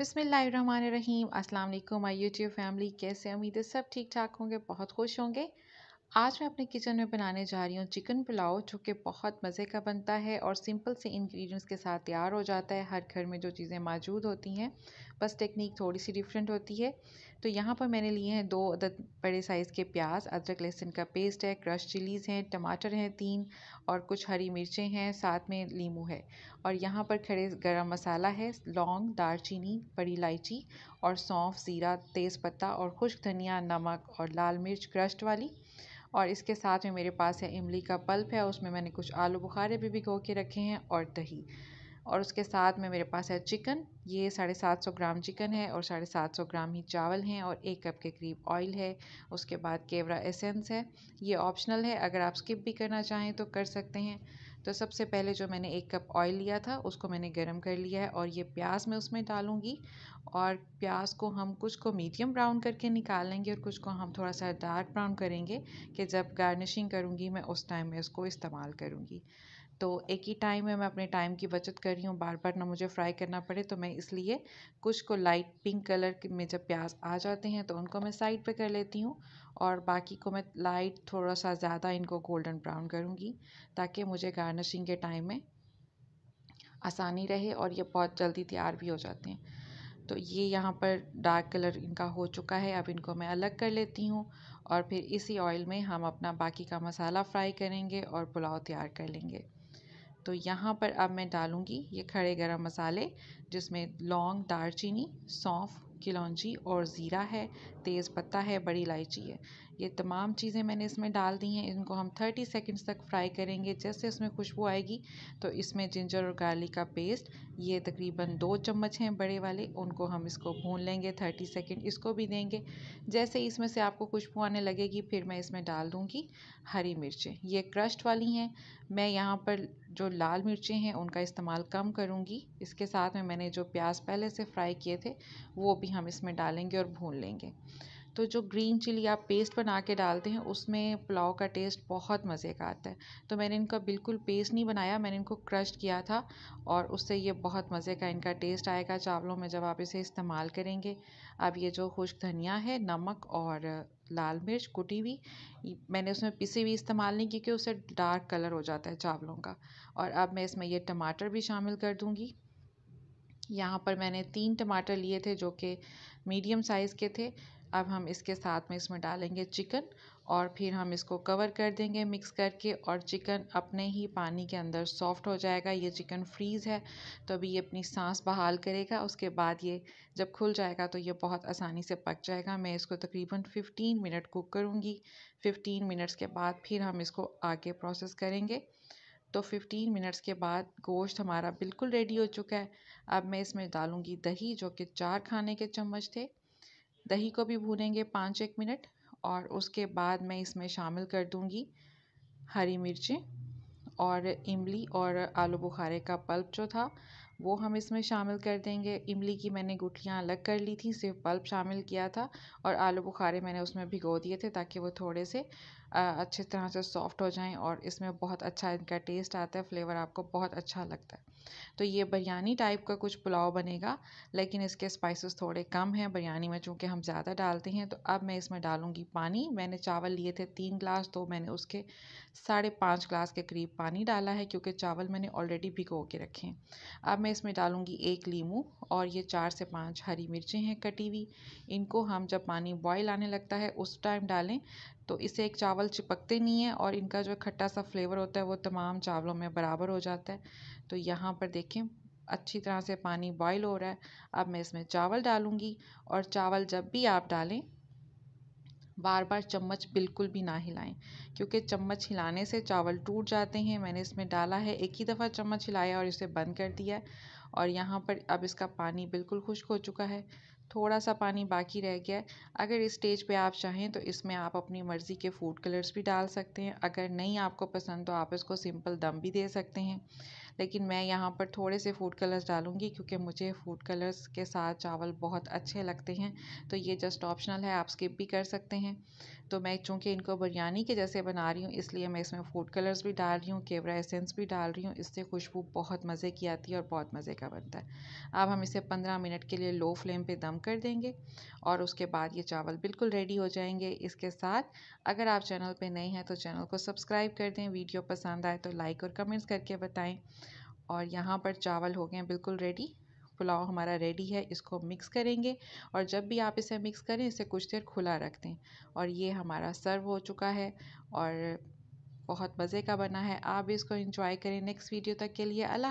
बिसमीम अस्सलाम वालेकुम माय यूट्यूब फैमिली कैसे उम्मीद है सब ठीक ठाक होंगे बहुत खुश होंगे आज मैं अपने किचन में बनाने जा रही हूँ चिकन पुलाव जो कि बहुत मज़े का बनता है और सिंपल से इंग्रेडिएंट्स के साथ तैयार हो जाता है हर घर में जो चीज़ें मौजूद होती हैं बस टेक्निक थोड़ी सी डिफरेंट होती है तो यहाँ पर मैंने लिए हैं दो अदद बड़े साइज़ के प्याज अदरक लहसुन का पेस्ट है क्रश चिलीज़ हैं टमाटर हैं तीन और कुछ हरी मिर्चें हैं साथ में लीमू है और यहाँ पर खड़े गरम मसाला है लौंग दारचीनी बड़ी इलायची और सौंफ ज़ीरा तेज़पत्ता और खुश्क धनिया नमक और लाल मिर्च क्रश्ड वाली और इसके साथ में मेरे पास है इमली का पल्प है उसमें मैंने कुछ आलू बुखारे भी भिगो के रखे हैं और दही और उसके साथ में मेरे पास है चिकन ये साढ़े सात सौ ग्राम चिकन है और साढ़े सात सौ ग्राम ही चावल हैं और एक कप के करीब ऑयल है उसके बाद केवरा एसेंस है ये ऑप्शनल है अगर आप स्किप भी करना चाहें तो कर सकते हैं तो सबसे पहले जो मैंने एक कप ऑयल लिया था उसको मैंने गर्म कर लिया है और ये प्याज मैं उसमें डालूँगी और प्याज को हम कुछ को मीडियम ब्राउन करके निकाल लेंगे और कुछ को हम थोड़ा सा डार्क ब्राउन करेंगे कि जब गार्निशिंग करूँगी मैं उस टाइम में उसको इस्तेमाल करूँगी तो एक ही टाइम में मैं अपने टाइम की बचत कर रही हूँ बार बार ना मुझे फ्राई करना पड़े तो मैं इसलिए कुछ को लाइट पिंक कलर में जब प्याज आ जाते हैं तो उनको मैं साइड पे कर लेती हूँ और बाकी को मैं लाइट थोड़ा सा ज़्यादा इनको गोल्डन ब्राउन करूँगी ताकि मुझे गार्निशिंग के टाइम में आसानी रहे और ये बहुत जल्दी तैयार भी हो जाते हैं तो ये यहाँ पर डार्क कलर इनका हो चुका है अब इनको मैं अलग कर लेती हूँ और फिर इसी ऑयल में हम अपना बाकी का मसाला फ्राई करेंगे और पुलाव तैयार कर लेंगे तो यहाँ पर अब मैं डालूँगी ये खड़े गरम मसाले जिसमें लौंग चीनी सौंफ किलौची और ज़ीरा है तेज़ पत्ता है बड़ी इलायची है ये तमाम चीज़ें मैंने इसमें डाल दी हैं इनको हम 30 सेकंड्स तक फ्राई करेंगे जैसे इसमें खुशबू आएगी तो इसमें जिंजर और गार्लिक का पेस्ट ये तकरीबन दो चम्मच हैं बड़े वाले उनको हम इसको भून लेंगे 30 सेकंड इसको भी देंगे जैसे इसमें से आपको खुशबू आने लगेगी फिर मैं इसमें डाल दूँगी हरी मिर्चें ये क्रश्ड वाली हैं मैं यहाँ पर जो लाल मिर्चें हैं उनका इस्तेमाल कम करूँगी इसके साथ में मैंने जो प्याज पहले से फ्राई किए थे वो भी हम इसमें डालेंगे और भून लेंगे तो जो ग्रीन चिली आप पेस्ट बना के डालते हैं उसमें पुलाव का टेस्ट बहुत मज़े का आता है तो मैंने इनका बिल्कुल पेस्ट नहीं बनाया मैंने इनको क्रश किया था और उससे ये बहुत मज़े का इनका टेस्ट आएगा चावलों में जब आप इसे इस्तेमाल करेंगे अब ये जो खुश्क धनिया है नमक और लाल मिर्च कुटी हुई मैंने उसमें पिसी हुई इस्तेमाल नहीं की क्योंकि उससे डार्क कलर हो जाता है चावलों का और अब मैं इसमें ये टमाटर भी शामिल कर दूँगी यहाँ पर मैंने तीन टमाटर लिए थे जो कि मीडियम साइज़ के थे अब हम इसके साथ में इसमें डालेंगे चिकन और फिर हम इसको कवर कर देंगे मिक्स करके और चिकन अपने ही पानी के अंदर सॉफ्ट हो जाएगा ये चिकन फ्रीज़ है तो अभी ये अपनी सांस बहाल करेगा उसके बाद ये जब खुल जाएगा तो ये बहुत आसानी से पक जाएगा मैं इसको तकरीबन 15 मिनट कुक करूँगी 15 मिनट्स के बाद फिर हम इसको आगे प्रोसेस करेंगे तो 15 मिनट्स के बाद गोश्त हमारा बिल्कुल रेडी हो चुका है अब मैं इसमें डालूँगी दही जो कि चार खाने के चम्मच थे दही को भी भूनेंगे पाँच एक मिनट और उसके बाद मैं इसमें शामिल कर दूंगी हरी मिर्ची और इमली और आलू बुखारे का पल्प जो था वो हम इसमें शामिल कर देंगे इमली की मैंने गुठलियाँ अलग कर ली थी सिर्फ पल्प शामिल किया था और आलू बुखारे मैंने उसमें भिगो दिए थे ताकि वो थोड़े से अच्छी तरह से सॉफ्ट हो जाएँ और इसमें बहुत अच्छा इनका टेस्ट आता है फ्लेवर आपको बहुत अच्छा लगता है तो ये बिरयानी टाइप का कुछ पुलाव बनेगा लेकिन इसके स्पाइसेस थोड़े कम हैं बिरयानी में चूँकि हम ज़्यादा डालते हैं तो अब मैं इसमें डालूँगी पानी मैंने चावल लिए थे तीन ग्लास तो मैंने उसके साढ़े पाँच ग्लास के करीब पानी डाला है क्योंकि चावल मैंने ऑलरेडी भिगो के रखे हैं अब मैं इसमें डालूँगी एक लीमू और ये चार से पाँच हरी मिर्चें हैं कटी हुई इनको हम जब पानी बॉयल आने लगता है उस टाइम डालें तो इसे एक चावल चिपकते नहीं है और इनका जो खट्टा सा फ्लेवर होता है वो तमाम चावलों में बराबर हो जाता है तो यहाँ पर देखें अच्छी तरह से पानी बॉईल हो रहा है अब मैं इसमें चावल डालूँगी और चावल जब भी आप डालें बार बार चम्मच बिल्कुल भी ना हिलाएं क्योंकि चम्मच हिलाने से चावल टूट जाते हैं मैंने इसमें डाला है एक ही दफ़ा चम्मच हिलाया और इसे बंद कर दिया और यहाँ पर अब इसका पानी बिल्कुल खुश्क हो चुका है थोड़ा सा पानी बाकी रह गया है अगर इस स्टेज पे आप चाहें तो इसमें आप अपनी मर्ज़ी के फूड कलर्स भी डाल सकते हैं अगर नहीं आपको पसंद तो आप इसको सिंपल दम भी दे सकते हैं लेकिन मैं यहाँ पर थोड़े से फूड कलर्स डालूँगी क्योंकि मुझे फूड कलर्स के साथ चावल बहुत अच्छे लगते हैं तो ये जस्ट ऑप्शनल है आप स्किप भी कर सकते हैं तो मैं चूँकि इनको बिरयानी के जैसे बना रही हूँ इसलिए मैं इसमें फ़ूड कलर्स भी डाल रही हूँ केवरा एसेंस भी डाल रही हूँ इससे खुशबू बहुत मज़े की आती है और बहुत मज़े का बनता है अब हम इसे पंद्रह मिनट के लिए लो फ्लेम पर दम कर देंगे और उसके बाद ये चावल बिल्कुल रेडी हो जाएंगे इसके साथ अगर आप चैनल पर नए हैं तो चैनल को सब्सक्राइब कर दें वीडियो पसंद आए तो लाइक और कमेंट्स करके बताएँ और यहाँ पर चावल हो गए बिल्कुल रेडी पुलाव हमारा रेडी है इसको मिक्स करेंगे और जब भी आप इसे मिक्स करें इसे कुछ देर खुला रख दें और ये हमारा सर्व हो चुका है और बहुत मज़े का बना है आप भी इसको इंजॉय करें नेक्स्ट वीडियो तक के लिए अला